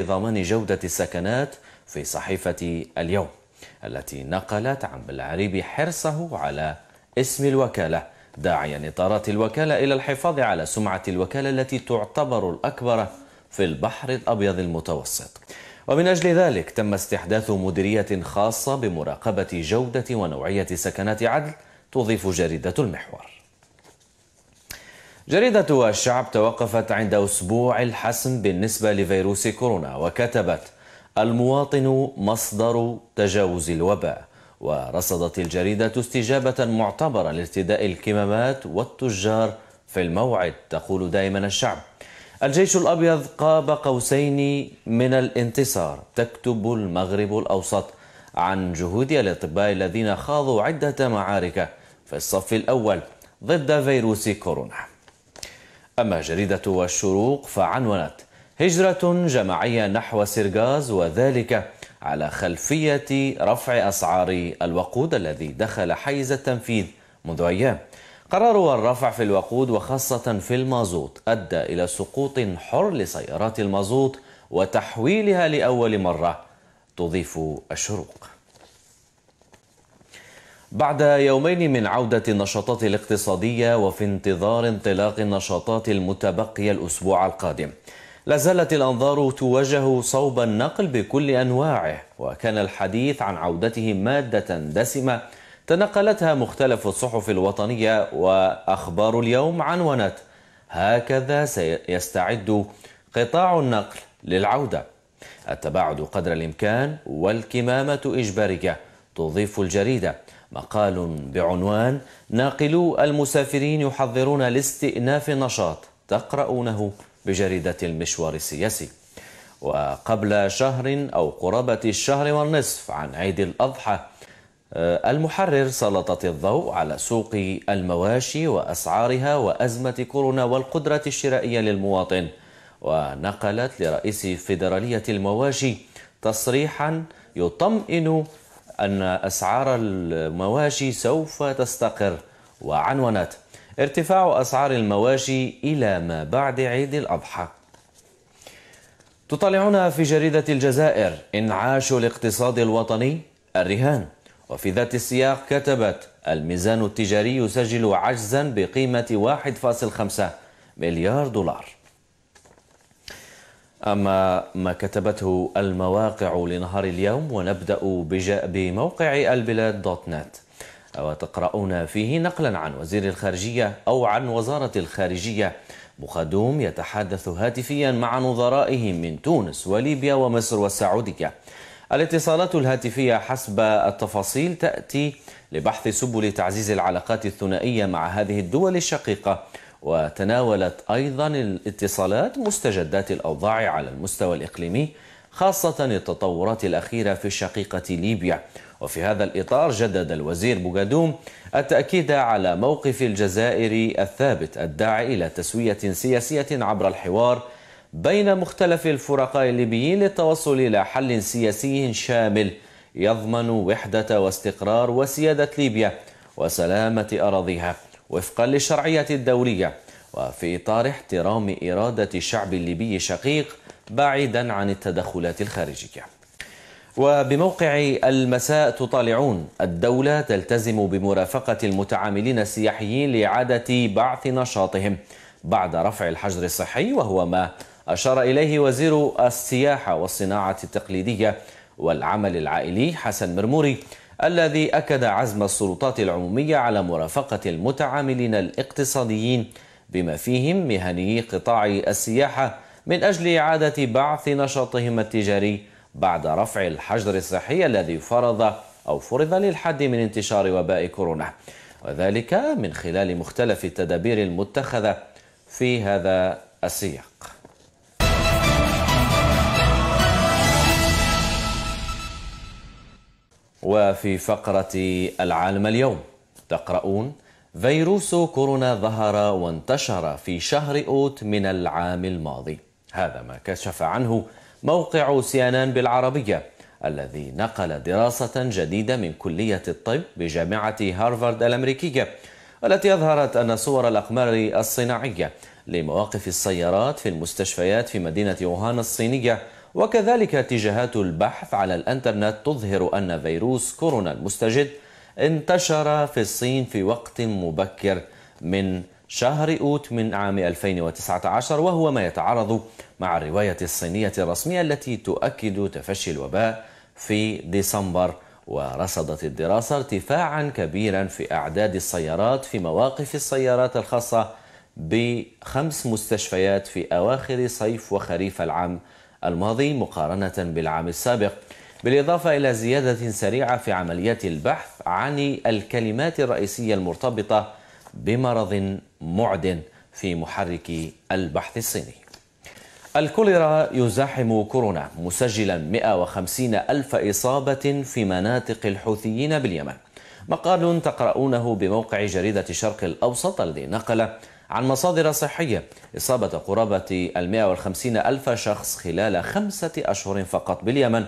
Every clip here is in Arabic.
لضمان جودة السكنات في صحيفة اليوم التي نقلت عن بالعريبي حرصه على اسم الوكالة داعيا إطارات الوكالة إلى الحفاظ على سمعة الوكالة التي تعتبر الأكبر في البحر الأبيض المتوسط ومن أجل ذلك تم استحداث مديرية خاصة بمراقبة جودة ونوعية سكنات عدل تضيف جريدة المحور جريدة الشعب توقفت عند أسبوع الحسم بالنسبة لفيروس كورونا وكتبت المواطن مصدر تجاوز الوباء ورصدت الجريدة استجابة معتبرة لارتداء الكمامات والتجار في الموعد تقول دائما الشعب الجيش الأبيض قاب قوسين من الانتصار تكتب المغرب الأوسط عن جهود الأطباء الذين خاضوا عدة معارك في الصف الأول ضد فيروس كورونا أما جريدة الشروق فعنونت هجرة جماعية نحو سيرغاز وذلك على خلفية رفع أسعار الوقود الذي دخل حيز التنفيذ منذ أيام قرار الرفع في الوقود وخاصة في المازوت أدى إلى سقوط حر لسيارات المازوت وتحويلها لأول مرة تضيف الشروق بعد يومين من عودة النشاطات الاقتصادية وفي انتظار انطلاق النشاطات المتبقية الأسبوع القادم لا زالت الأنظار توجه صوب النقل بكل أنواعه وكان الحديث عن عودته مادة دسمة تنقلتها مختلف الصحف الوطنية وأخبار اليوم عنونت هكذا سيستعد قطاع النقل للعودة التباعد قدر الإمكان والكمامة إجبارية تضيف الجريدة مقال بعنوان ناقلو المسافرين يحضرون لاستئناف نشاط تقرؤونه بجريدة المشوار السياسي وقبل شهر أو قرابة الشهر والنصف عن عيد الأضحى آه، المحرر سلطت الضوء على سوق المواشي وأسعارها وأزمة كورونا والقدرة الشرائية للمواطن ونقلت لرئيس فيدرالية المواشي تصريحا يطمئن أن أسعار المواشي سوف تستقر وعنونت ارتفاع أسعار المواشي إلى ما بعد عيد الأضحى تطلعنا في جريدة الجزائر إنعاش الاقتصاد الوطني الرهان وفي ذات السياق كتبت الميزان التجاري يسجل عجزا بقيمة 1.5 مليار دولار أما ما كتبته المواقع لنهار اليوم ونبدأ بموقع البلاد دوت نت وتقرؤون فيه نقلا عن وزير الخارجية أو عن وزارة الخارجية بخدوم يتحدث هاتفيا مع نظرائه من تونس وليبيا ومصر والسعودية الاتصالات الهاتفية حسب التفاصيل تأتي لبحث سبل تعزيز العلاقات الثنائية مع هذه الدول الشقيقة وتناولت أيضا الاتصالات مستجدات الأوضاع على المستوى الإقليمي خاصة التطورات الأخيرة في شقيقة ليبيا وفي هذا الإطار جدد الوزير بوغادوم التأكيد على موقف الجزائر الثابت الداعي إلى تسوية سياسية عبر الحوار بين مختلف الفرقاء الليبيين للتوصل إلى حل سياسي شامل يضمن وحدة واستقرار وسيادة ليبيا وسلامة أراضيها وفقا للشرعية الدولية وفي إطار احترام إرادة الشعب الليبي الشقيق بعيدا عن التدخلات الخارجية وبموقع المساء تطالعون الدولة تلتزم بمرافقة المتعاملين السياحيين لإعادة بعث نشاطهم بعد رفع الحجر الصحي وهو ما أشار إليه وزير السياحة والصناعة التقليدية والعمل العائلي حسن مرموري الذي أكد عزم السلطات العمومية على مرافقة المتعاملين الاقتصاديين بما فيهم مهنيي قطاع السياحة من أجل إعادة بعث نشاطهم التجاري بعد رفع الحجر الصحي الذي فرض أو فرض للحد من انتشار وباء كورونا وذلك من خلال مختلف التدابير المتخذة في هذا السياق وفي فقرة العالم اليوم تقرؤون فيروس كورونا ظهر وانتشر في شهر أوت من العام الماضي هذا ما كشف عنه موقع سيانان بالعربية الذي نقل دراسة جديدة من كلية الطب بجامعة هارفارد الأمريكية والتي أظهرت أن صور الأقمار الصناعية لمواقف السيارات في المستشفيات في مدينة يوهان الصينية وكذلك اتجاهات البحث على الانترنت تظهر ان فيروس كورونا المستجد انتشر في الصين في وقت مبكر من شهر أوت من عام 2019 وهو ما يتعارض مع الرواية الصينية الرسمية التي تؤكد تفشي الوباء في ديسمبر ورصدت الدراسة ارتفاعا كبيرا في أعداد السيارات في مواقف السيارات الخاصة بخمس مستشفيات في أواخر صيف وخريف العام الماضي مقارنة بالعام السابق بالإضافة إلى زيادة سريعة في عمليات البحث عن الكلمات الرئيسية المرتبطة بمرض معدن في محرك البحث الصيني الكوليرا يزاحم كورونا مسجلا 150 ألف إصابة في مناطق الحوثيين باليمن مقال تقرؤونه بموقع جريدة الشرق الأوسط الذي نقل عن مصادر صحية إصابة قرابة ال 150 ألف شخص خلال خمسة أشهر فقط باليمن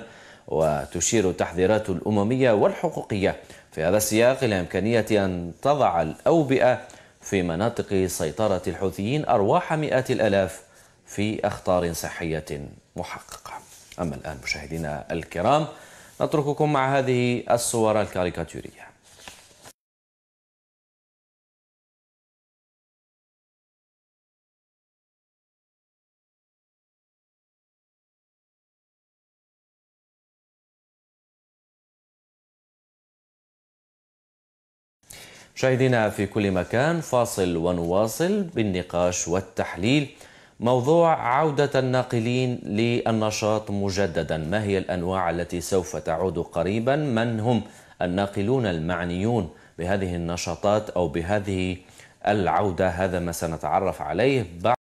وتشير التحذيرات الأممية والحقوقية في هذا السياق إلى إمكانية أن تضع الأوبئة في مناطق سيطرة الحوثيين أرواح مئات الألاف في أخطار صحية محققة أما الآن مشاهدينا الكرام نترككم مع هذه الصور الكاريكاتوريه. مشاهدينا في كل مكان فاصل ونواصل بالنقاش والتحليل موضوع عودة الناقلين للنشاط مجددا ما هي الأنواع التي سوف تعود قريبا من هم الناقلون المعنيون بهذه النشاطات أو بهذه العودة هذا ما سنتعرف عليه بعد